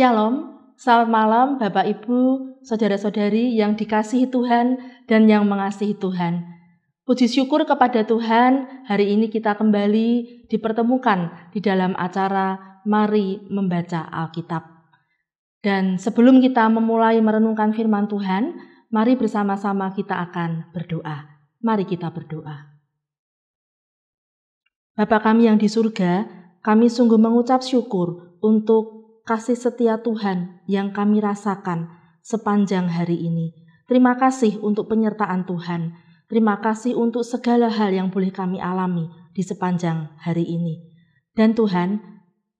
Shalom, selamat malam Bapak Ibu, saudara-saudari yang dikasihi Tuhan dan yang mengasihi Tuhan. Puji syukur kepada Tuhan, hari ini kita kembali dipertemukan di dalam acara Mari Membaca Alkitab. Dan sebelum kita memulai merenungkan firman Tuhan, mari bersama-sama kita akan berdoa. Mari kita berdoa. Bapa kami yang di surga, kami sungguh mengucap syukur untuk kasih setia Tuhan yang kami rasakan sepanjang hari ini. Terima kasih untuk penyertaan Tuhan. Terima kasih untuk segala hal yang boleh kami alami di sepanjang hari ini. Dan Tuhan,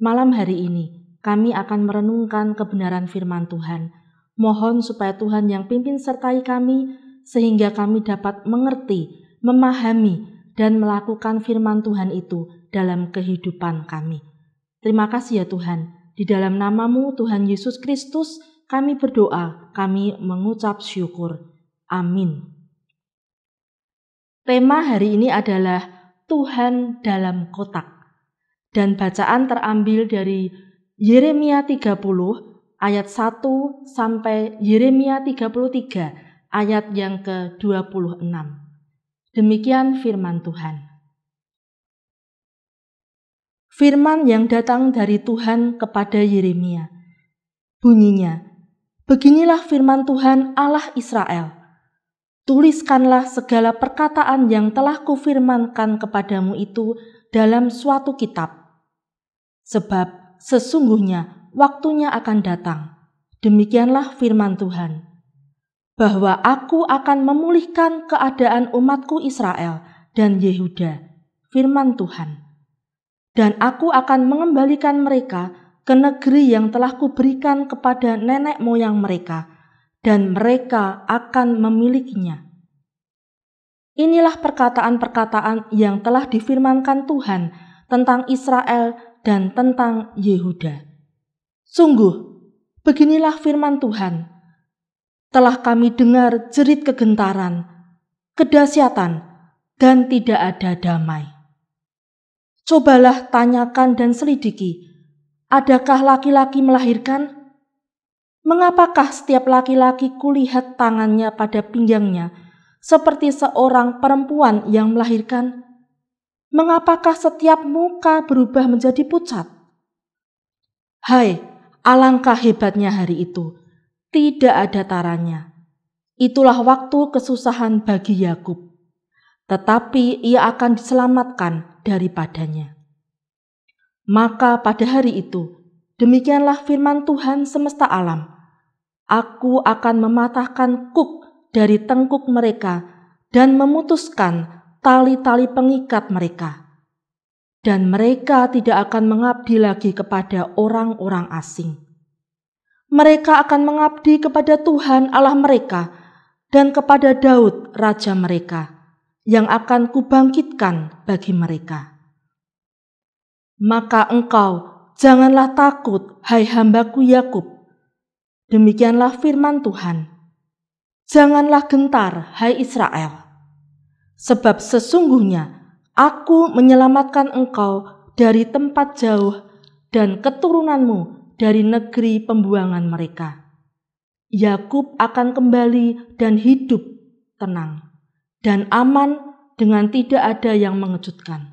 malam hari ini kami akan merenungkan kebenaran firman Tuhan. Mohon supaya Tuhan yang pimpin sertai kami sehingga kami dapat mengerti, memahami, dan melakukan firman Tuhan itu dalam kehidupan kami. Terima kasih ya Tuhan. Di dalam namamu Tuhan Yesus Kristus kami berdoa, kami mengucap syukur. Amin. Tema hari ini adalah Tuhan dalam kotak. Dan bacaan terambil dari Yeremia 30 ayat 1 sampai Yeremia 33 ayat yang ke-26. Demikian firman Tuhan firman yang datang dari Tuhan kepada Yeremia. Bunyinya, Beginilah firman Tuhan Allah Israel. Tuliskanlah segala perkataan yang telah kufirmankan kepadamu itu dalam suatu kitab. Sebab sesungguhnya waktunya akan datang. Demikianlah firman Tuhan. Bahwa aku akan memulihkan keadaan umatku Israel dan Yehuda. Firman Tuhan dan aku akan mengembalikan mereka ke negeri yang telah kuberikan kepada nenek moyang mereka, dan mereka akan memilikinya. Inilah perkataan-perkataan yang telah difirmankan Tuhan tentang Israel dan tentang Yehuda. Sungguh, beginilah firman Tuhan. Telah kami dengar jerit kegentaran, kedahsyatan, dan tidak ada damai. Cobalah tanyakan dan selidiki, adakah laki-laki melahirkan? Mengapakah setiap laki-laki kulihat tangannya pada pinggangnya, seperti seorang perempuan yang melahirkan? Mengapakah setiap muka berubah menjadi pucat? Hai, alangkah hebatnya hari itu! Tidak ada taranya. Itulah waktu kesusahan bagi Yakub tetapi ia akan diselamatkan daripadanya. Maka pada hari itu, demikianlah firman Tuhan semesta alam, Aku akan mematahkan kuk dari tengkuk mereka dan memutuskan tali-tali pengikat mereka. Dan mereka tidak akan mengabdi lagi kepada orang-orang asing. Mereka akan mengabdi kepada Tuhan Allah mereka dan kepada Daud, raja mereka yang akan kubangkitkan bagi mereka. Maka engkau janganlah takut, hai hambaku Yakub. Demikianlah firman Tuhan. Janganlah gentar, hai Israel. Sebab sesungguhnya aku menyelamatkan engkau dari tempat jauh dan keturunanmu dari negeri pembuangan mereka. Yakub akan kembali dan hidup tenang dan aman dengan tidak ada yang mengejutkan.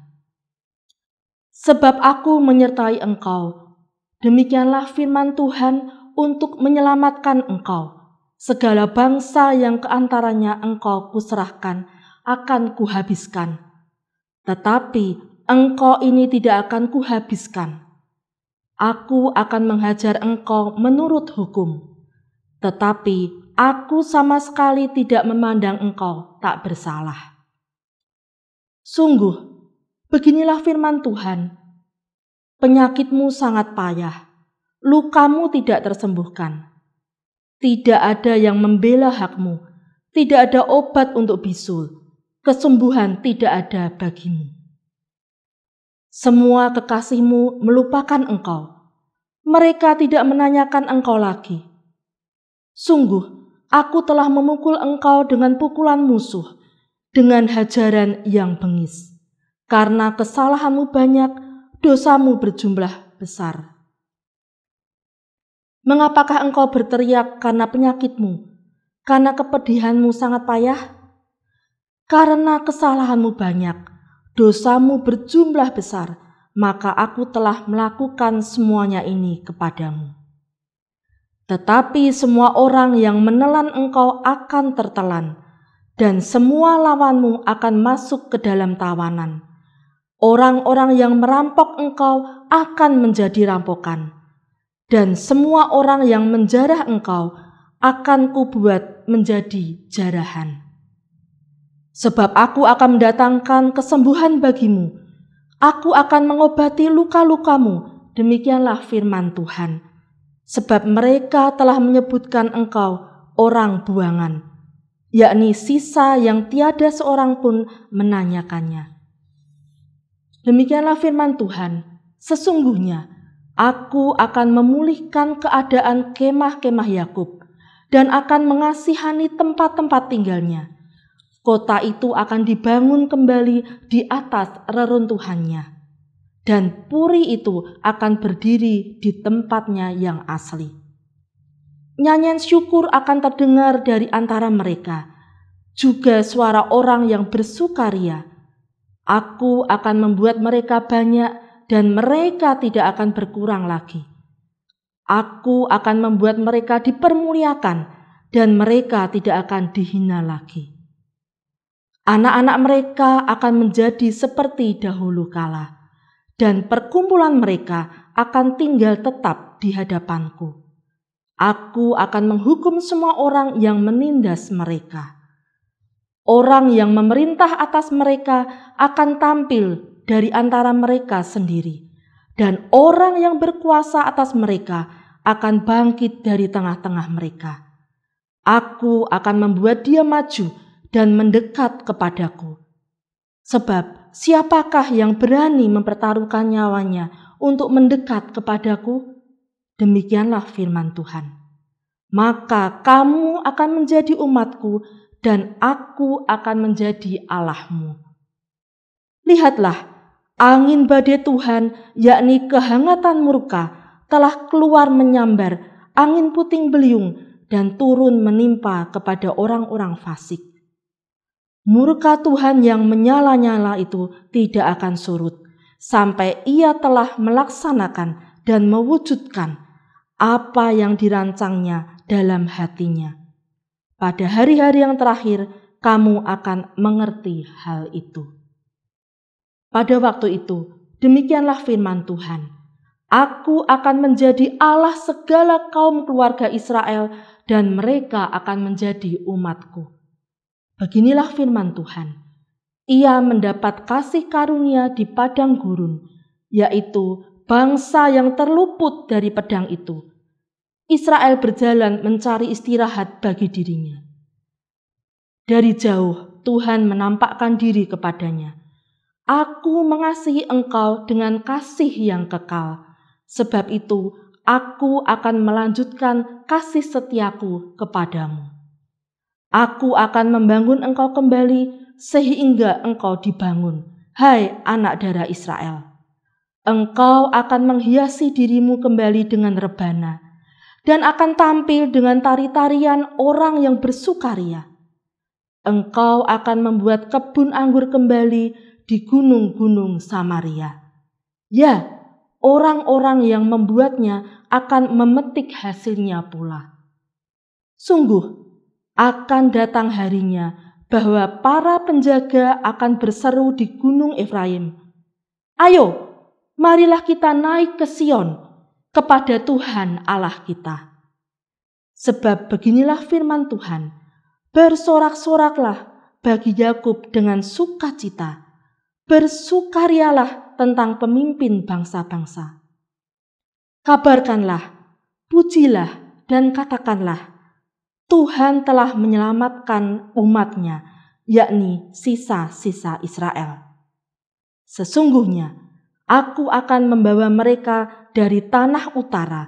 Sebab aku menyertai engkau, demikianlah firman Tuhan untuk menyelamatkan engkau. Segala bangsa yang keantaranya engkau kuserahkan akan kuhabiskan. Tetapi engkau ini tidak akan kuhabiskan. Aku akan menghajar engkau menurut hukum. Tetapi Aku sama sekali tidak memandang engkau tak bersalah. Sungguh, beginilah firman Tuhan. Penyakitmu sangat payah, lukamu tidak tersembuhkan. Tidak ada yang membela hakmu, tidak ada obat untuk bisul, kesembuhan tidak ada bagimu. Semua kekasihmu melupakan engkau. Mereka tidak menanyakan engkau lagi. Sungguh, Aku telah memukul engkau dengan pukulan musuh, dengan hajaran yang bengis. Karena kesalahanmu banyak, dosamu berjumlah besar. Mengapakah engkau berteriak karena penyakitmu, karena kepedihanmu sangat payah? Karena kesalahanmu banyak, dosamu berjumlah besar, maka aku telah melakukan semuanya ini kepadamu. Tetapi semua orang yang menelan engkau akan tertelan, dan semua lawanmu akan masuk ke dalam tawanan. Orang-orang yang merampok engkau akan menjadi rampokan, dan semua orang yang menjarah engkau akan kubuat menjadi jarahan. Sebab aku akan mendatangkan kesembuhan bagimu, aku akan mengobati luka-lukamu, demikianlah firman Tuhan sebab mereka telah menyebutkan engkau orang buangan, yakni sisa yang tiada seorang pun menanyakannya. Demikianlah firman Tuhan, sesungguhnya aku akan memulihkan keadaan kemah-kemah Yakub dan akan mengasihani tempat-tempat tinggalnya. Kota itu akan dibangun kembali di atas reruntuhannya dan puri itu akan berdiri di tempatnya yang asli. Nyanyian syukur akan terdengar dari antara mereka, juga suara orang yang bersukaria. Aku akan membuat mereka banyak, dan mereka tidak akan berkurang lagi. Aku akan membuat mereka dipermuliakan, dan mereka tidak akan dihina lagi. Anak-anak mereka akan menjadi seperti dahulu kala dan perkumpulan mereka akan tinggal tetap di hadapanku. Aku akan menghukum semua orang yang menindas mereka. Orang yang memerintah atas mereka akan tampil dari antara mereka sendiri, dan orang yang berkuasa atas mereka akan bangkit dari tengah-tengah mereka. Aku akan membuat dia maju dan mendekat kepadaku, sebab siapakah yang berani mempertaruhkan nyawanya untuk mendekat kepadaku? Demikianlah firman Tuhan. Maka kamu akan menjadi umatku dan aku akan menjadi Allahmu. Lihatlah, angin badai Tuhan, yakni kehangatan murka, telah keluar menyambar angin puting beliung dan turun menimpa kepada orang-orang fasik. Murka Tuhan yang menyala-nyala itu tidak akan surut sampai ia telah melaksanakan dan mewujudkan apa yang dirancangnya dalam hatinya. Pada hari-hari yang terakhir, kamu akan mengerti hal itu. Pada waktu itu, demikianlah firman Tuhan. Aku akan menjadi Allah segala kaum keluarga Israel dan mereka akan menjadi umatku. Beginilah firman Tuhan. Ia mendapat kasih karunia di padang gurun, yaitu bangsa yang terluput dari pedang itu. Israel berjalan mencari istirahat bagi dirinya. Dari jauh Tuhan menampakkan diri kepadanya. Aku mengasihi engkau dengan kasih yang kekal. Sebab itu, aku akan melanjutkan kasih setiaku kepadamu. Aku akan membangun engkau kembali sehingga engkau dibangun. Hai anak darah Israel, engkau akan menghiasi dirimu kembali dengan rebana dan akan tampil dengan tari-tarian orang yang bersukaria. Engkau akan membuat kebun anggur kembali di gunung-gunung Samaria. Ya, orang-orang yang membuatnya akan memetik hasilnya pula. Sungguh, akan datang harinya bahwa para penjaga akan berseru di Gunung Efraim. Ayo, marilah kita naik ke Sion, kepada Tuhan Allah kita. Sebab beginilah firman Tuhan, bersorak-soraklah bagi Yakub dengan sukacita, bersukarialah tentang pemimpin bangsa-bangsa. Kabarkanlah, pujilah, dan katakanlah, Tuhan telah menyelamatkan umatnya, yakni sisa-sisa Israel. Sesungguhnya, aku akan membawa mereka dari tanah utara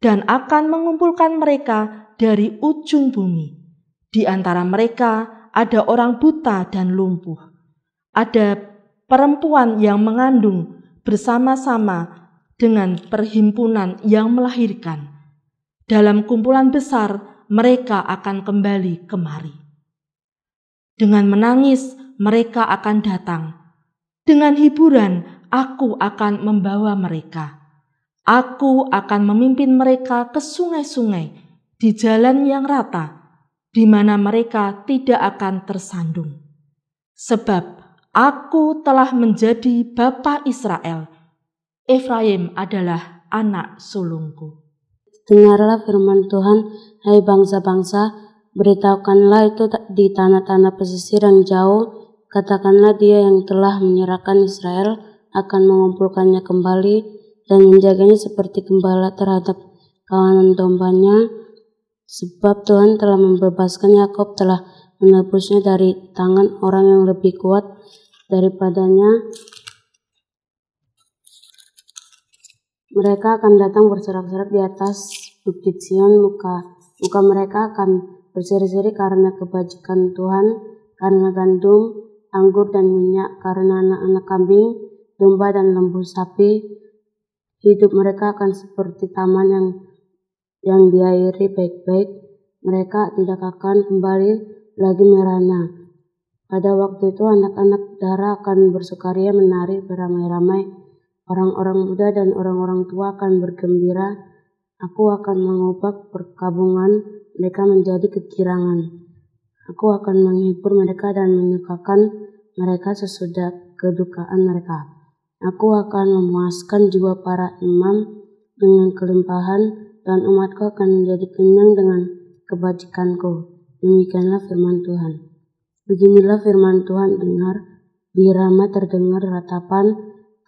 dan akan mengumpulkan mereka dari ujung bumi. Di antara mereka ada orang buta dan lumpuh. Ada perempuan yang mengandung bersama-sama dengan perhimpunan yang melahirkan. Dalam kumpulan besar mereka akan kembali kemari. Dengan menangis, mereka akan datang. Dengan hiburan, aku akan membawa mereka. Aku akan memimpin mereka ke sungai-sungai di jalan yang rata, di mana mereka tidak akan tersandung. Sebab aku telah menjadi bapa Israel. Efraim adalah anak sulungku. Dengarlah firman Tuhan Hai bangsa-bangsa, beritahukanlah itu di tanah-tanah pesisir yang jauh, katakanlah dia yang telah menyerahkan Israel akan mengumpulkannya kembali dan menjaganya seperti gembala terhadap kawanan dombanya, sebab Tuhan telah membebaskan Yakob telah menebusnya dari tangan orang yang lebih kuat daripadanya. Mereka akan datang berserak-serak di atas bukit Sion muka Muka mereka akan berseri-seri karena kebajikan Tuhan, karena gandum, anggur dan minyak, karena anak-anak kambing, domba dan lembu sapi. Hidup mereka akan seperti taman yang yang diairi baik-baik. Mereka tidak akan kembali lagi merana. Pada waktu itu anak-anak darah akan bersukaria menari beramai-ramai. Orang-orang muda dan orang-orang tua akan bergembira Aku akan mengubah perkabungan mereka menjadi kekirangan. Aku akan menghibur mereka dan menyukakan mereka sesudah kedukaan mereka. Aku akan memuaskan jiwa para imam dengan kelimpahan dan umatku akan menjadi kenyang dengan kebajikanku. Demikianlah firman Tuhan. Beginilah firman Tuhan dengar, Rama terdengar ratapan,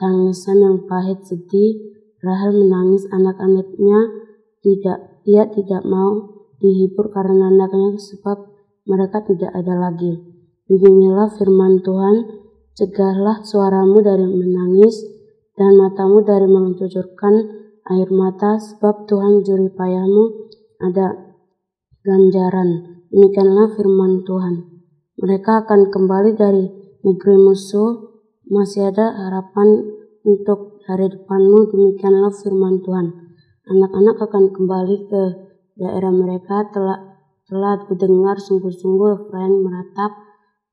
tangisan yang pahit sedih, Rahel menangis anak-anaknya, tidak, ia tidak mau dihibur karena anaknya sebab mereka tidak ada lagi. Beginilah firman Tuhan, cegahlah suaramu dari menangis dan matamu dari mengucurkan air mata sebab Tuhan juri payahmu ada ganjaran. Demikianlah firman Tuhan. Mereka akan kembali dari negeri musuh, masih ada harapan untuk hari depanmu. Demikianlah firman Tuhan anak-anak akan kembali ke daerah mereka telah telah kudengar sungguh-sungguh Frank meratap,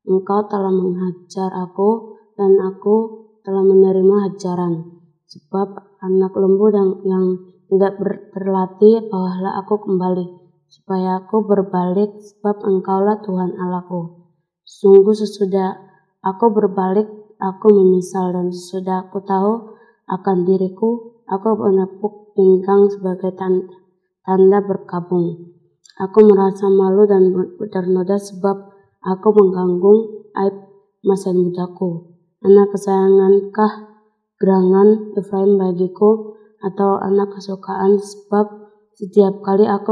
engkau telah menghajar aku dan aku telah menerima hajaran. Sebab anak lembu yang, yang tidak berlatih, bawalah aku kembali, supaya aku berbalik, sebab engkaulah Tuhan Allahku. Sungguh sesudah aku berbalik, aku menyesal, dan sesudah aku tahu akan diriku, aku menepuk pinggang sebagai tanda berkabung. Aku merasa malu dan bernoda sebab aku mengganggu aib masa mudaku. Anak kesayangankah gerangan Efraim bagiku atau anak kesukaan sebab setiap kali aku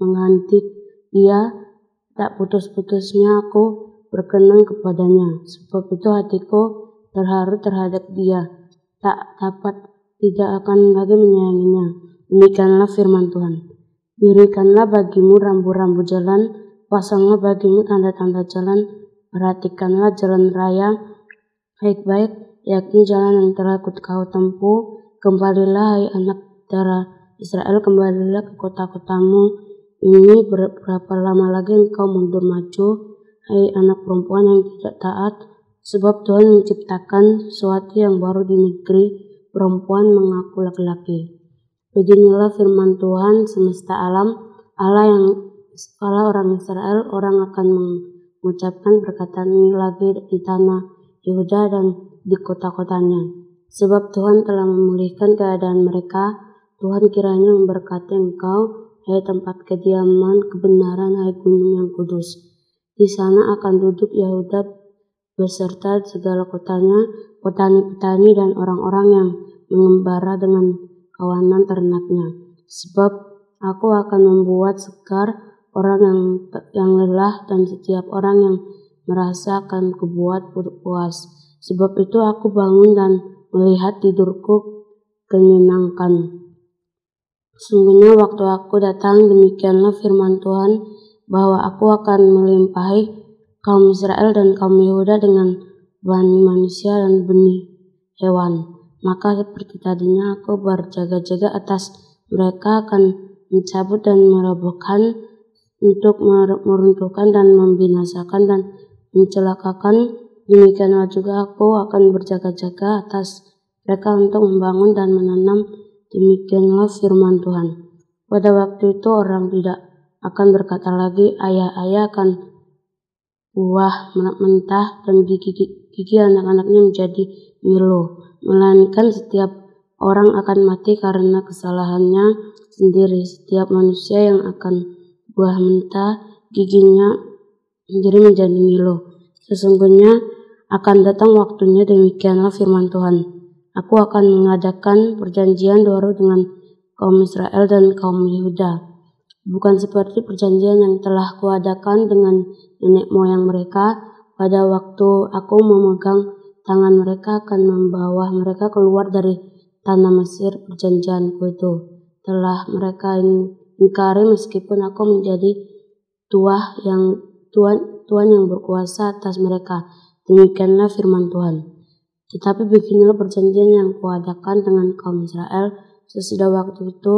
menghantik dia tak putus-putusnya aku berkenan kepadanya. Sebab itu hatiku terharu terhadap dia. Tak dapat tidak akan lagi menyayanginya. Demikianlah firman Tuhan. Dirikanlah bagimu rambu-rambu jalan, pasanglah bagimu tanda-tanda jalan, perhatikanlah jalan raya baik-baik, yakni jalan yang telah kau tempuh. Kembalilah, hai anak darah Israel, kembalilah ke kota-kotamu. Ini berapa lama lagi engkau mundur maju, hai anak perempuan yang tidak taat, sebab Tuhan menciptakan sesuatu yang baru di negeri perempuan mengaku laki-laki. Beginilah firman Tuhan semesta alam, Allah yang Allah orang Israel, orang akan mengucapkan perkataan ini lagi di tanah Yehuda dan di kota-kotanya. Sebab Tuhan telah memulihkan keadaan mereka, Tuhan kiranya memberkati engkau, hai tempat kediaman kebenaran, hai gunung yang kudus. Di sana akan duduk Yehuda beserta segala kotanya, petani-petani dan orang-orang yang mengembara dengan kawanan ternaknya. Sebab aku akan membuat segar orang yang yang lelah dan setiap orang yang merasa akan kubuat puas. Sebab itu aku bangun dan melihat tidurku menyenangkan. Sungguhnya waktu aku datang demikianlah firman Tuhan bahwa aku akan melimpahi kaum Israel dan kaum Yehuda dengan bani manusia dan benih hewan. Maka seperti tadinya aku berjaga-jaga atas mereka akan mencabut dan merobohkan untuk meruntuhkan dan membinasakan dan mencelakakan. Demikianlah juga aku akan berjaga-jaga atas mereka untuk membangun dan menanam. Demikianlah firman Tuhan. Pada waktu itu orang tidak akan berkata lagi ayah-ayah akan buah mentah dan digigit gigi anak-anaknya menjadi milo, melainkan setiap orang akan mati karena kesalahannya sendiri. Setiap manusia yang akan buah mentah giginya sendiri menjadi milo. Sesungguhnya akan datang waktunya demikianlah firman Tuhan. Aku akan mengadakan perjanjian baru dengan kaum Israel dan kaum Yehuda. Bukan seperti perjanjian yang telah kuadakan dengan nenek moyang mereka pada waktu aku memegang tangan mereka akan membawa mereka keluar dari tanah Mesir perjanjianku itu. Telah mereka ingkari meskipun aku menjadi tuah yang tuan tuan yang berkuasa atas mereka. Demikianlah firman Tuhan. Tetapi beginilah perjanjian yang kuadakan dengan kaum Israel sesudah waktu itu.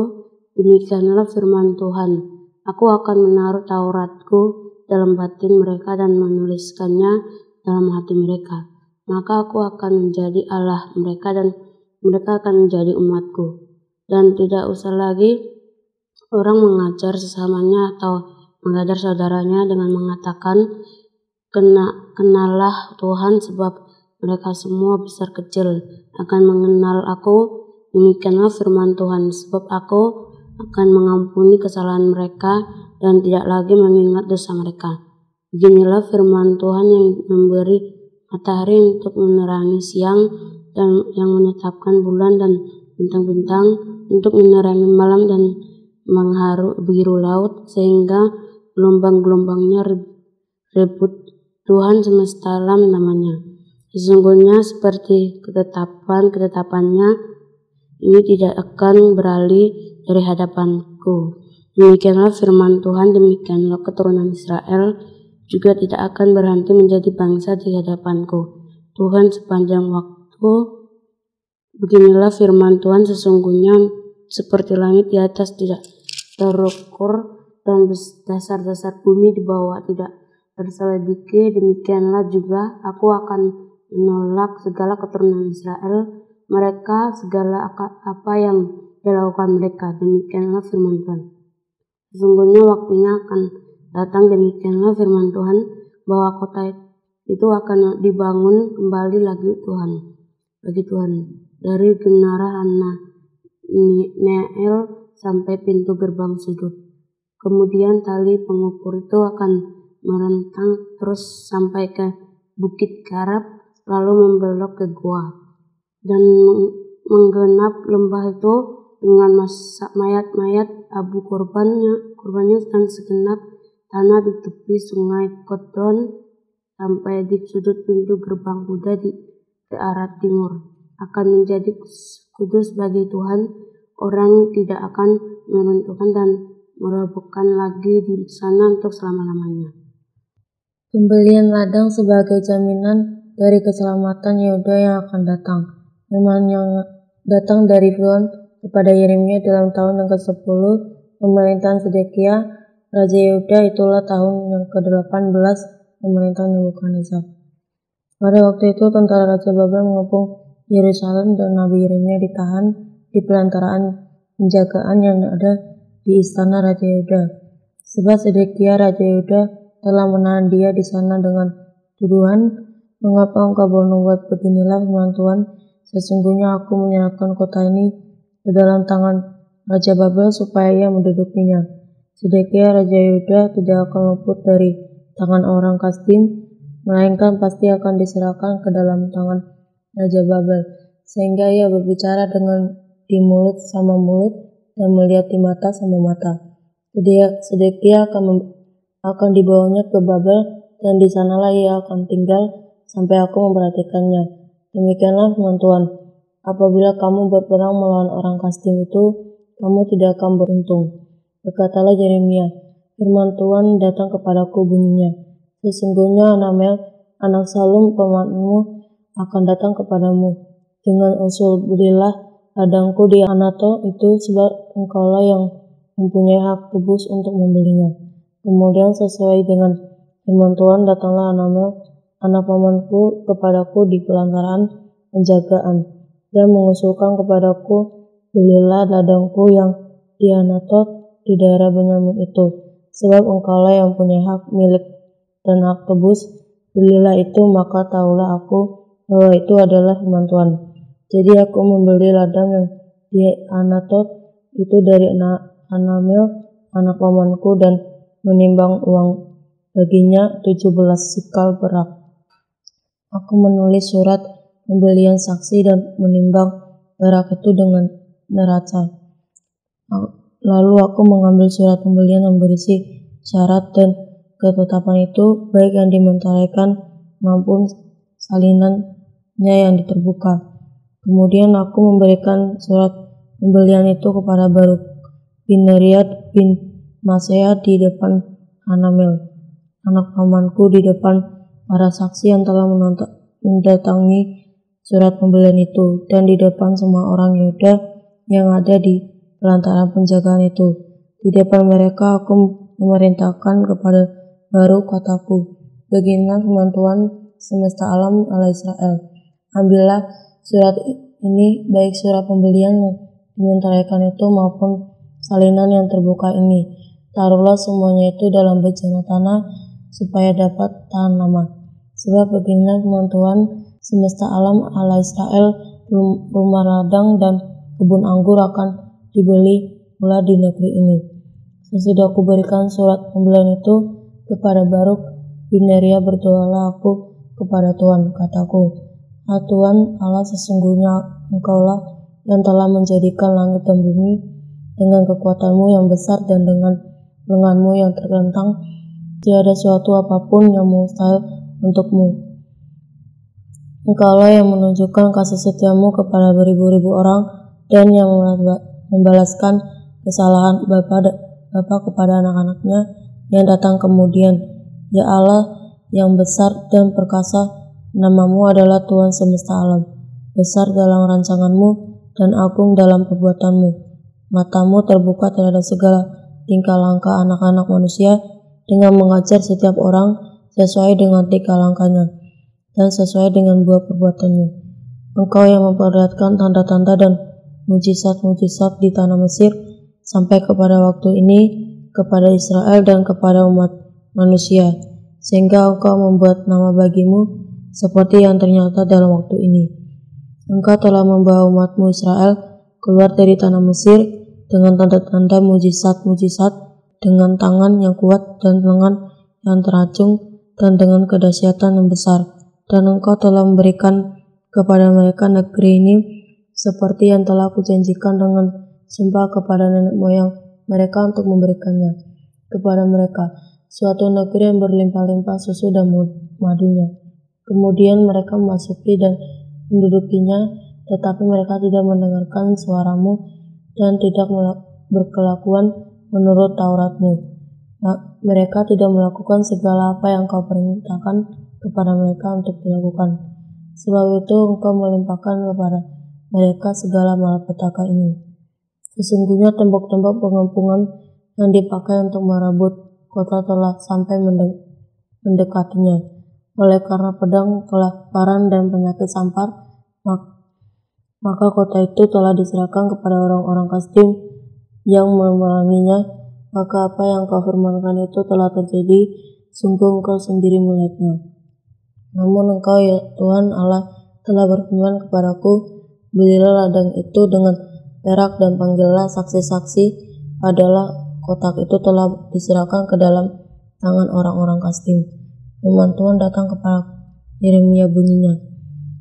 Demikianlah firman Tuhan. Aku akan menaruh Tauratku dalam batin mereka dan menuliskannya dalam hati mereka. Maka aku akan menjadi Allah mereka dan mereka akan menjadi umatku. Dan tidak usah lagi orang mengajar sesamanya atau mengajar saudaranya dengan mengatakan Kena, kenalah Tuhan sebab mereka semua besar kecil akan mengenal aku demikianlah firman Tuhan sebab aku akan mengampuni kesalahan mereka dan tidak lagi mengingat dosa mereka. Beginilah firman Tuhan yang memberi matahari untuk menerangi siang dan yang menetapkan bulan dan bintang-bintang untuk menerangi malam dan mengharu biru laut sehingga gelombang-gelombangnya ribut Tuhan semesta alam namanya. Sesungguhnya seperti ketetapan-ketetapannya ini tidak akan beralih dari hadapanku. Demikianlah firman Tuhan, demikianlah keturunan Israel juga tidak akan berhenti menjadi bangsa di hadapanku. Tuhan sepanjang waktu, beginilah firman Tuhan sesungguhnya seperti langit di atas tidak terukur dan dasar-dasar bumi di bawah tidak terselidiki. Demikianlah juga aku akan menolak segala keturunan Israel, mereka segala apa yang dilakukan mereka. Demikianlah firman Tuhan. Sesungguhnya waktunya akan datang demikianlah firman Tuhan bahwa kota itu akan dibangun kembali lagi Tuhan bagi Tuhan dari Genara Hana Neel sampai pintu gerbang sudut. Kemudian tali pengukur itu akan merentang terus sampai ke bukit karab lalu membelok ke gua dan menggenap lembah itu dengan masak mayat-mayat abu korbannya, korbannya dan segenap tanah di tepi sungai Kodron sampai di sudut pintu gerbang Buddha di ke arah timur akan menjadi kudus bagi Tuhan orang tidak akan menentukan dan merobohkan lagi di sana untuk selama-lamanya. Pembelian ladang sebagai jaminan dari keselamatan Yehuda yang akan datang. memang yang datang dari Firaun kepada Yeremia dalam tahun yang ke-10 pemerintahan Sedekia Raja Yehuda itulah tahun yang ke-18 pemerintahan Nebukadnezar. Pada waktu itu tentara Raja Babel mengepung Yerusalem dan Nabi Yeremia ditahan di pelantaraan penjagaan yang ada di istana Raja Yehuda. Sebab Sedekia Raja Yehuda telah menahan dia di sana dengan tuduhan, mengapa engkau membuat beginilah pemantuan, sesungguhnya aku menyerahkan kota ini ke dalam tangan Raja Babel supaya ia mendudukinya. Sedekia Raja Yehuda tidak akan luput dari tangan orang kastim, melainkan pasti akan diserahkan ke dalam tangan Raja Babel, sehingga ia berbicara dengan di mulut sama mulut dan melihat di mata sama mata. Sedekia akan, akan dibawanya ke Babel dan di sanalah ia akan tinggal sampai aku memperhatikannya. Demikianlah teman-teman apabila kamu berperang melawan orang Kastim itu, kamu tidak akan beruntung. Berkatalah Yeremia, firman Tuhan datang kepadaku bunyinya, sesungguhnya Anamel, anak Salum pemanmu, akan datang kepadamu. Dengan usul berilah ladangku di Anato itu sebab engkaulah yang mempunyai hak tebus untuk membelinya. Kemudian sesuai dengan firman Tuhan datanglah Anamel, anak pamanku kepadaku di pelantaran penjagaan dan mengusulkan kepadaku, belilah ladangku yang di Anatot di daerah Benyamin itu, sebab engkaulah yang punya hak milik dan hak tebus, belilah itu maka tahulah aku bahwa itu adalah firman Jadi aku membeli ladang yang di Anatot itu dari Anamel, anak pamanku dan menimbang uang baginya 17 sikal perak. Aku menulis surat pembelian saksi dan menimbang barang itu dengan neraca. Lalu aku mengambil surat pembelian yang berisi syarat dan ketetapan itu baik yang dimentaraikan maupun salinannya yang diterbuka. Kemudian aku memberikan surat pembelian itu kepada Baruk bin Neriat bin Masea di depan Hanamel, anak pamanku di depan para saksi yang telah mendatangi surat pembelian itu dan di depan semua orang Yehuda yang ada di pelantaran penjagaan itu. Di depan mereka aku memerintahkan kepada baru kataku, beginilah kemantuan semesta alam Allah Israel. Ambillah surat ini baik surat pembelian yang dimentaraikan itu maupun salinan yang terbuka ini. Taruhlah semuanya itu dalam bejana tanah supaya dapat tahan lama. Sebab beginilah kemantuan Tuhan semesta alam ala Israel, rumah ladang dan kebun anggur akan dibeli pula di negeri ini. Sesudah aku berikan surat pembelian itu kepada Baruk Bineria Neria berdoalah aku kepada Tuhan, kataku. Ah Tuhan Allah sesungguhnya engkaulah yang telah menjadikan langit dan bumi dengan kekuatanmu yang besar dan dengan lenganmu yang terlentang, tiada suatu apapun yang mustahil untukmu. Engkaulah yang menunjukkan kasih setiamu kepada beribu-ribu orang dan yang membalaskan kesalahan Bapa Bapa kepada anak-anaknya yang datang kemudian. Ya Allah yang besar dan perkasa, namamu adalah Tuhan semesta alam. Besar dalam rancanganmu dan agung dalam perbuatanmu. Matamu terbuka terhadap segala tingkah langkah anak-anak manusia dengan mengajar setiap orang sesuai dengan tingkah langkahnya dan sesuai dengan buah perbuatannya. Engkau yang memperlihatkan tanda-tanda dan mujizat-mujizat di tanah Mesir sampai kepada waktu ini, kepada Israel dan kepada umat manusia, sehingga engkau membuat nama bagimu seperti yang ternyata dalam waktu ini. Engkau telah membawa umatmu Israel keluar dari tanah Mesir dengan tanda-tanda mujizat-mujizat dengan tangan yang kuat dan lengan yang teracung dan dengan kedahsyatan yang besar dan engkau telah memberikan kepada mereka negeri ini seperti yang telah kujanjikan dengan sembah kepada nenek moyang mereka untuk memberikannya kepada mereka suatu negeri yang berlimpah-limpah susu dan madunya. Kemudian mereka memasuki dan mendudukinya, tetapi mereka tidak mendengarkan suaramu dan tidak berkelakuan menurut Tauratmu. Nah, mereka tidak melakukan segala apa yang kau perintahkan kepada mereka untuk dilakukan. Sebab itu engkau melimpahkan kepada mereka segala malapetaka ini. Sesungguhnya tembok-tembok pengampungan yang dipakai untuk merebut kota telah sampai mendekatinya. Oleh karena pedang, kelaparan, dan penyakit sampar, maka kota itu telah diserahkan kepada orang-orang Kastim yang memeranginya. Maka apa yang kau firmankan itu telah terjadi, sungguh engkau sendiri melihatnya. Namun engkau ya Tuhan Allah telah berfirman kepadaku, belilah ladang itu dengan perak dan panggillah saksi-saksi adalah kotak itu telah diserahkan ke dalam tangan orang-orang Kastim. Firman Tuhan datang kepada Yeremia bunyinya,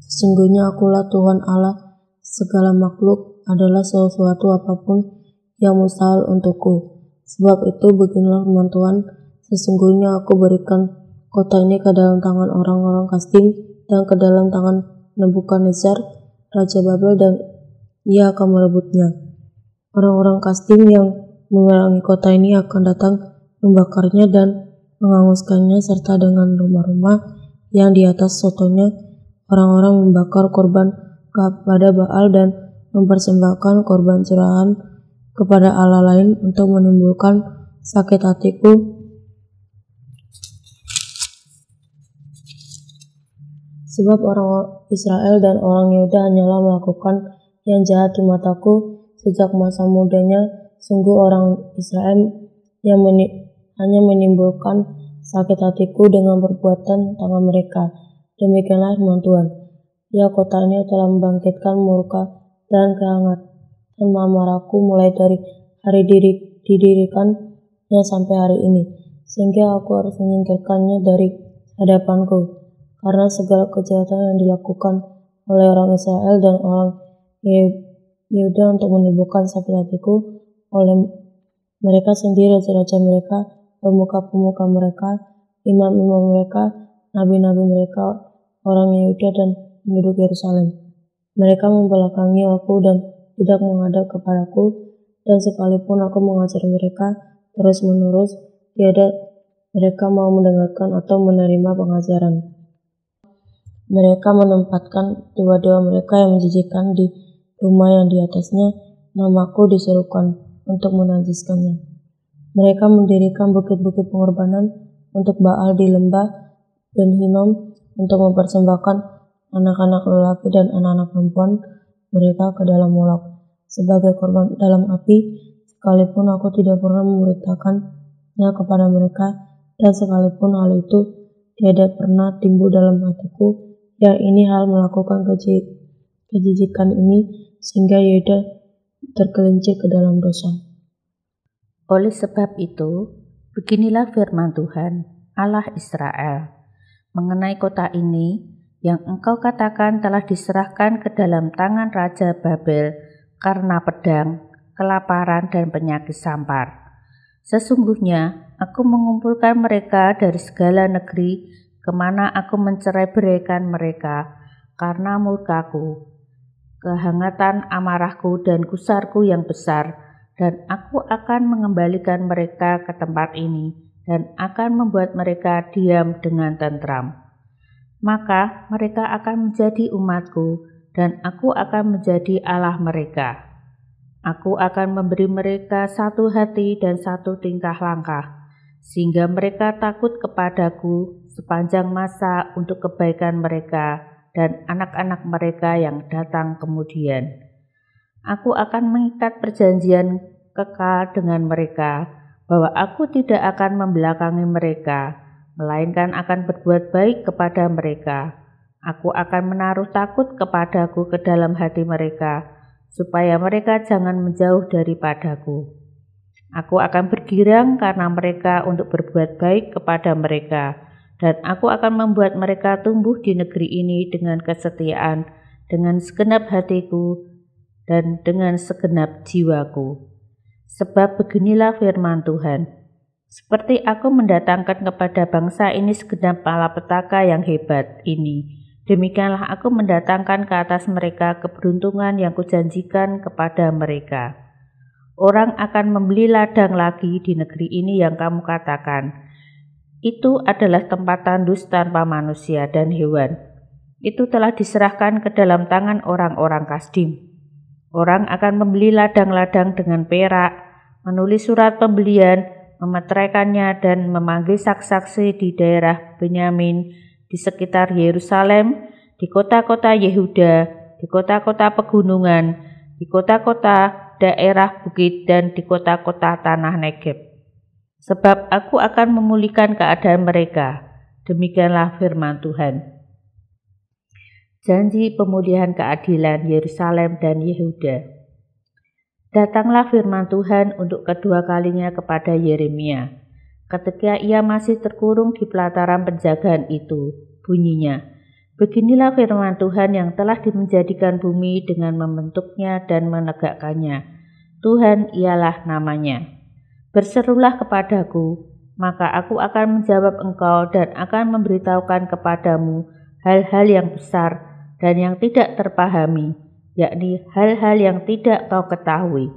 Sesungguhnya akulah Tuhan Allah, segala makhluk adalah sesuatu apapun yang mustahil untukku. Sebab itu beginilah firman Tuhan, sesungguhnya aku berikan kota ini ke dalam tangan orang-orang kasting dan ke dalam tangan Nebukadnezar, Raja Babel dan ia akan merebutnya. Orang-orang kasting yang mengarangi kota ini akan datang membakarnya dan menghanguskannya serta dengan rumah-rumah yang di atas sotonya orang-orang membakar korban kepada Baal dan mempersembahkan korban curahan kepada Allah lain untuk menimbulkan sakit hatiku Sebab orang Israel dan orang Yehuda hanyalah melakukan yang jahat di mataku sejak masa mudanya. Sungguh orang Israel yang meni hanya menimbulkan sakit hatiku dengan perbuatan tangan mereka. Demikianlah firman Tuhan. Ya kotanya telah membangkitkan murka dan kehangatan marahku mulai dari hari diri, didirikannya sampai hari ini, sehingga aku harus menyingkirkannya dari hadapanku karena segala kejahatan yang dilakukan oleh orang Israel dan orang Yehuda untuk menimbulkan sakit hatiku oleh mereka sendiri, raja-raja mereka, pemuka-pemuka mereka, imam-imam mereka, nabi-nabi mereka, orang Yehuda dan penduduk Yerusalem. Mereka membelakangi aku dan tidak menghadap kepadaku, dan sekalipun aku mengajar mereka terus-menerus, tiada mereka mau mendengarkan atau menerima pengajaran. Mereka menempatkan dewa-dewa mereka yang menjijikan di rumah yang di atasnya namaku diserukan untuk menajiskannya. Mereka mendirikan bukit-bukit pengorbanan untuk Baal di lembah dan Hinom untuk mempersembahkan anak-anak lelaki dan anak-anak perempuan mereka ke dalam molok sebagai korban dalam api sekalipun aku tidak pernah memberitakannya kepada mereka dan sekalipun hal itu tidak pernah timbul dalam hatiku Ya ini hal melakukan kejijikan ini sehingga Yehuda tergelincir ke dalam dosa. Oleh sebab itu, beginilah firman Tuhan, Allah Israel, mengenai kota ini yang engkau katakan telah diserahkan ke dalam tangan Raja Babel karena pedang, kelaparan, dan penyakit sampar. Sesungguhnya, aku mengumpulkan mereka dari segala negeri kemana aku mencerai-beraikan mereka karena murkaku, kehangatan amarahku dan kusarku yang besar, dan aku akan mengembalikan mereka ke tempat ini dan akan membuat mereka diam dengan tentram. Maka mereka akan menjadi umatku dan aku akan menjadi Allah mereka. Aku akan memberi mereka satu hati dan satu tingkah langkah, sehingga mereka takut kepadaku sepanjang masa untuk kebaikan mereka dan anak-anak mereka yang datang kemudian. Aku akan mengikat perjanjian kekal dengan mereka bahwa aku tidak akan membelakangi mereka, melainkan akan berbuat baik kepada mereka. Aku akan menaruh takut kepadaku ke dalam hati mereka, supaya mereka jangan menjauh daripadaku. Aku akan bergirang karena mereka untuk berbuat baik kepada mereka, dan aku akan membuat mereka tumbuh di negeri ini dengan kesetiaan, dengan segenap hatiku, dan dengan segenap jiwaku. Sebab beginilah firman Tuhan, seperti aku mendatangkan kepada bangsa ini segenap malapetaka yang hebat ini, demikianlah aku mendatangkan ke atas mereka keberuntungan yang kujanjikan kepada mereka. Orang akan membeli ladang lagi di negeri ini yang kamu katakan, itu adalah tempat tandus tanpa manusia dan hewan. Itu telah diserahkan ke dalam tangan orang-orang Kasdim. Orang akan membeli ladang-ladang dengan perak, menulis surat pembelian, memetrekannya, dan memanggil saksi-saksi di daerah Benyamin, di sekitar Yerusalem, di kota-kota Yehuda, di kota-kota pegunungan, di kota-kota daerah bukit dan di kota-kota tanah Negeb sebab aku akan memulihkan keadaan mereka. Demikianlah firman Tuhan. Janji pemulihan keadilan Yerusalem dan Yehuda. Datanglah firman Tuhan untuk kedua kalinya kepada Yeremia. Ketika ia masih terkurung di pelataran penjagaan itu, bunyinya, Beginilah firman Tuhan yang telah dimenjadikan bumi dengan membentuknya dan menegakkannya. Tuhan ialah namanya. Berserulah kepadaku, maka aku akan menjawab engkau dan akan memberitahukan kepadamu hal-hal yang besar dan yang tidak terpahami, yakni hal-hal yang tidak kau ketahui.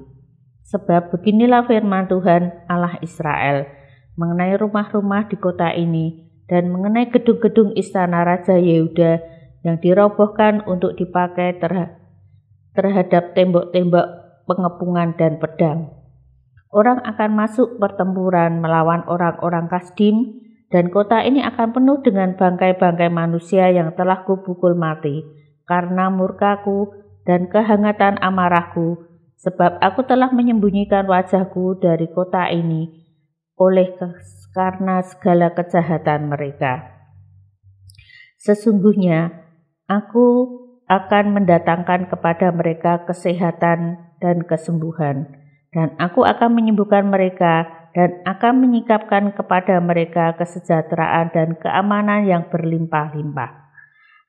Sebab beginilah firman Tuhan Allah Israel mengenai rumah-rumah di kota ini dan mengenai gedung-gedung istana Raja Yehuda yang dirobohkan untuk dipakai terhadap tembok-tembok pengepungan dan pedang. Orang akan masuk pertempuran melawan orang-orang Kasdim dan kota ini akan penuh dengan bangkai-bangkai manusia yang telah kupukul mati karena murkaku dan kehangatan amarahku sebab aku telah menyembunyikan wajahku dari kota ini oleh karena segala kejahatan mereka. Sesungguhnya aku akan mendatangkan kepada mereka kesehatan dan kesembuhan dan aku akan menyembuhkan mereka dan akan menyikapkan kepada mereka kesejahteraan dan keamanan yang berlimpah-limpah.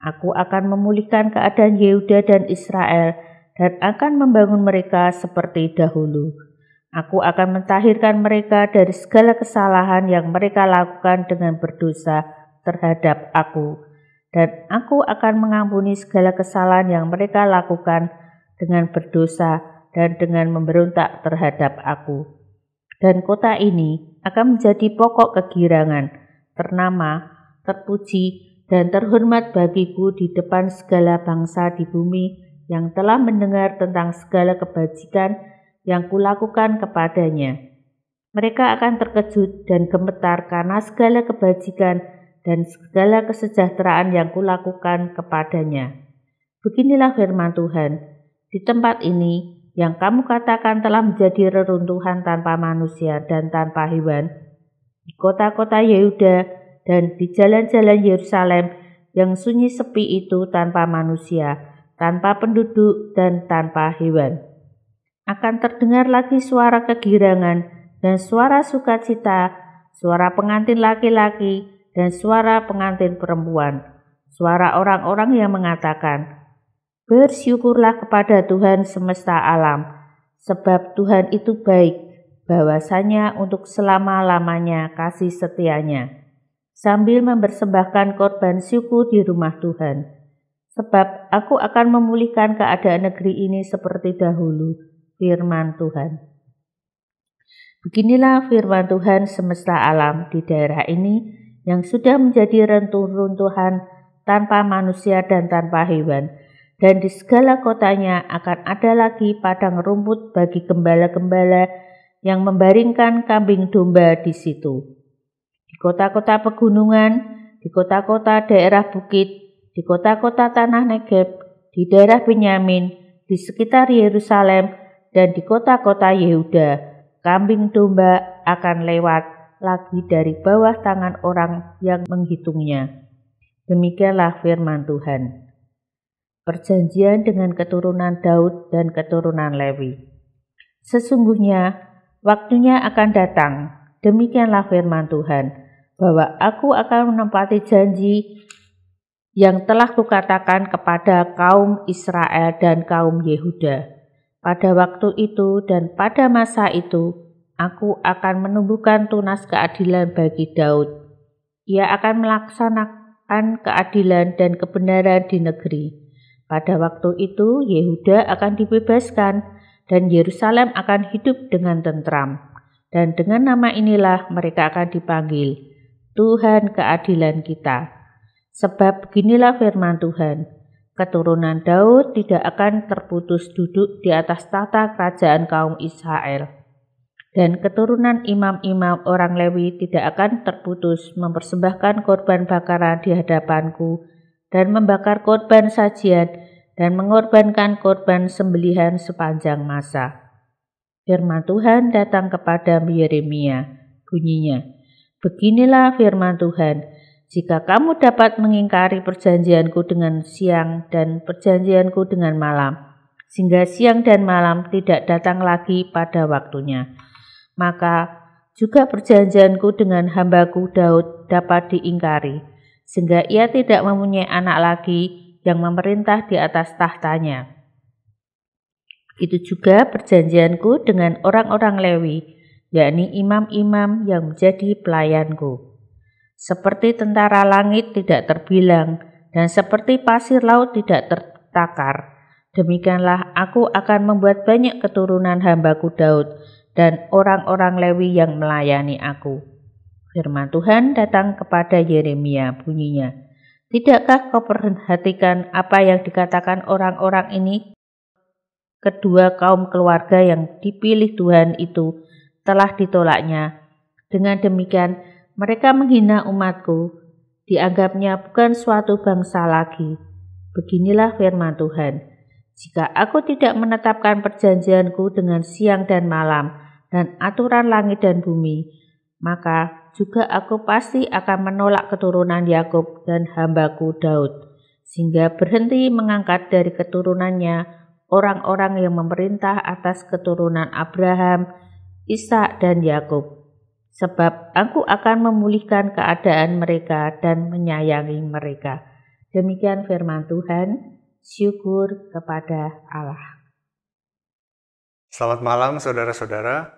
Aku akan memulihkan keadaan Yehuda dan Israel dan akan membangun mereka seperti dahulu. Aku akan mentahirkan mereka dari segala kesalahan yang mereka lakukan dengan berdosa terhadap aku. Dan aku akan mengampuni segala kesalahan yang mereka lakukan dengan berdosa dan dengan memberontak terhadap aku. Dan kota ini akan menjadi pokok kegirangan, ternama, terpuji, dan terhormat bagiku di depan segala bangsa di bumi yang telah mendengar tentang segala kebajikan yang kulakukan kepadanya. Mereka akan terkejut dan gemetar karena segala kebajikan dan segala kesejahteraan yang kulakukan kepadanya. Beginilah firman Tuhan, di tempat ini yang kamu katakan telah menjadi reruntuhan tanpa manusia dan tanpa hewan, di kota-kota Yehuda dan di jalan-jalan Yerusalem yang sunyi sepi itu tanpa manusia, tanpa penduduk, dan tanpa hewan. Akan terdengar lagi suara kegirangan dan suara sukacita, suara pengantin laki-laki, dan suara pengantin perempuan, suara orang-orang yang mengatakan, Bersyukurlah kepada Tuhan semesta alam, sebab Tuhan itu baik, bahwasanya untuk selama-lamanya kasih setianya. Sambil mempersembahkan korban syukur di rumah Tuhan. Sebab aku akan memulihkan keadaan negeri ini seperti dahulu, firman Tuhan. Beginilah firman Tuhan semesta alam di daerah ini yang sudah menjadi rentuh-runtuhan tanpa manusia dan tanpa hewan, dan di segala kotanya akan ada lagi padang rumput bagi gembala-gembala yang membaringkan kambing domba di situ. Di kota-kota pegunungan, di kota-kota daerah bukit, di kota-kota tanah Negeb, di daerah Benyamin, di sekitar Yerusalem, dan di kota-kota Yehuda, kambing domba akan lewat lagi dari bawah tangan orang yang menghitungnya. Demikianlah firman Tuhan perjanjian dengan keturunan Daud dan keturunan Lewi. Sesungguhnya, waktunya akan datang, demikianlah firman Tuhan, bahwa aku akan menempati janji yang telah kukatakan kepada kaum Israel dan kaum Yehuda. Pada waktu itu dan pada masa itu, aku akan menumbuhkan tunas keadilan bagi Daud. Ia akan melaksanakan keadilan dan kebenaran di negeri pada waktu itu Yehuda akan dibebaskan dan Yerusalem akan hidup dengan tentram. Dan dengan nama inilah mereka akan dipanggil Tuhan keadilan kita. Sebab beginilah firman Tuhan, keturunan Daud tidak akan terputus duduk di atas tata kerajaan kaum Israel. Dan keturunan imam-imam orang Lewi tidak akan terputus mempersembahkan korban bakaran di hadapanku dan membakar korban sajian dan mengorbankan korban sembelihan sepanjang masa. Firman Tuhan datang kepada Yeremia, bunyinya, Beginilah firman Tuhan, jika kamu dapat mengingkari perjanjianku dengan siang dan perjanjianku dengan malam, sehingga siang dan malam tidak datang lagi pada waktunya, maka juga perjanjianku dengan hambaku Daud dapat diingkari.' sehingga ia tidak mempunyai anak lagi yang memerintah di atas tahtanya. Itu juga perjanjianku dengan orang-orang Lewi, yakni imam-imam yang menjadi pelayanku. Seperti tentara langit tidak terbilang, dan seperti pasir laut tidak tertakar, demikianlah aku akan membuat banyak keturunan hambaku Daud dan orang-orang Lewi yang melayani aku.' Firman Tuhan datang kepada Yeremia bunyinya, Tidakkah kau perhatikan apa yang dikatakan orang-orang ini? Kedua kaum keluarga yang dipilih Tuhan itu telah ditolaknya. Dengan demikian, mereka menghina umatku, dianggapnya bukan suatu bangsa lagi. Beginilah firman Tuhan. Jika aku tidak menetapkan perjanjianku dengan siang dan malam dan aturan langit dan bumi, maka juga aku pasti akan menolak keturunan Yakub dan hambaku Daud, sehingga berhenti mengangkat dari keturunannya orang-orang yang memerintah atas keturunan Abraham, Ishak, dan Yakub. Sebab aku akan memulihkan keadaan mereka dan menyayangi mereka. Demikian firman Tuhan, syukur kepada Allah. Selamat malam saudara-saudara.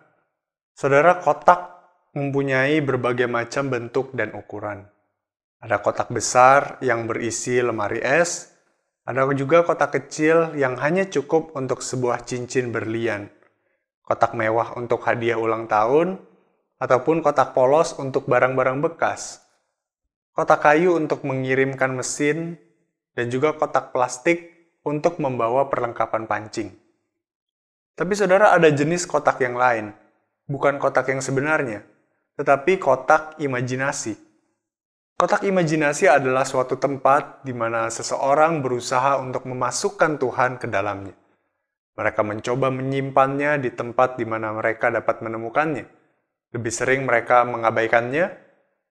Saudara kotak mempunyai berbagai macam bentuk dan ukuran. Ada kotak besar yang berisi lemari es, ada juga kotak kecil yang hanya cukup untuk sebuah cincin berlian, kotak mewah untuk hadiah ulang tahun, ataupun kotak polos untuk barang-barang bekas, kotak kayu untuk mengirimkan mesin, dan juga kotak plastik untuk membawa perlengkapan pancing. Tapi saudara ada jenis kotak yang lain, bukan kotak yang sebenarnya, tetapi kotak imajinasi. Kotak imajinasi adalah suatu tempat di mana seseorang berusaha untuk memasukkan Tuhan ke dalamnya. Mereka mencoba menyimpannya di tempat di mana mereka dapat menemukannya. Lebih sering mereka mengabaikannya,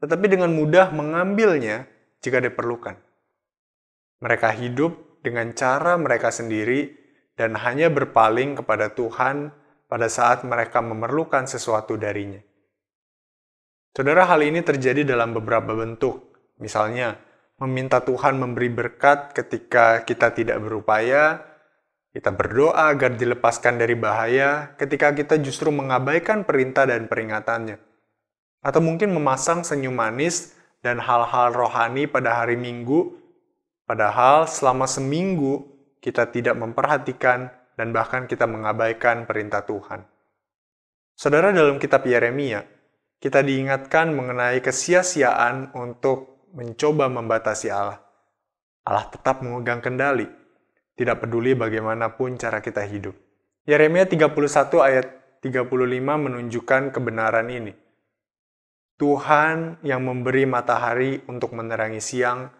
tetapi dengan mudah mengambilnya jika diperlukan. Mereka hidup dengan cara mereka sendiri dan hanya berpaling kepada Tuhan pada saat mereka memerlukan sesuatu darinya. Saudara, hal ini terjadi dalam beberapa bentuk. Misalnya, meminta Tuhan memberi berkat ketika kita tidak berupaya, kita berdoa agar dilepaskan dari bahaya ketika kita justru mengabaikan perintah dan peringatannya. Atau mungkin memasang senyum manis dan hal-hal rohani pada hari Minggu, padahal selama seminggu kita tidak memperhatikan dan bahkan kita mengabaikan perintah Tuhan. Saudara dalam kitab Yeremia, kita diingatkan mengenai kesia-siaan untuk mencoba membatasi Allah. Allah tetap memegang kendali, tidak peduli bagaimanapun cara kita hidup. Yeremia 31 ayat 35 menunjukkan kebenaran ini. Tuhan yang memberi matahari untuk menerangi siang,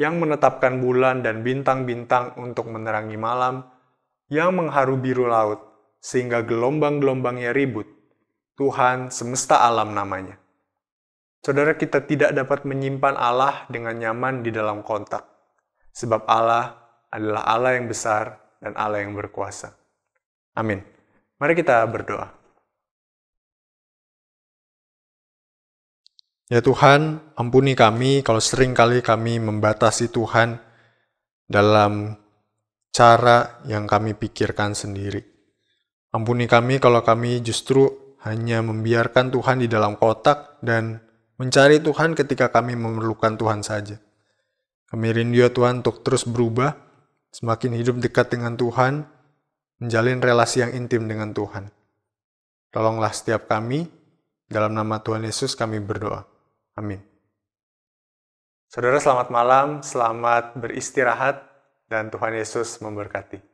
yang menetapkan bulan dan bintang-bintang untuk menerangi malam, yang mengharu biru laut, sehingga gelombang-gelombangnya ribut, Tuhan semesta alam namanya. Saudara kita tidak dapat menyimpan Allah dengan nyaman di dalam kontak, sebab Allah adalah Allah yang besar dan Allah yang berkuasa. Amin. Mari kita berdoa. Ya Tuhan, ampuni kami kalau seringkali kami membatasi Tuhan dalam cara yang kami pikirkan sendiri. Ampuni kami kalau kami justru hanya membiarkan Tuhan di dalam kotak dan mencari Tuhan ketika kami memerlukan Tuhan saja. rindu dia Tuhan untuk terus berubah, semakin hidup dekat dengan Tuhan, menjalin relasi yang intim dengan Tuhan. Tolonglah setiap kami, dalam nama Tuhan Yesus kami berdoa. Amin. Saudara selamat malam, selamat beristirahat, dan Tuhan Yesus memberkati.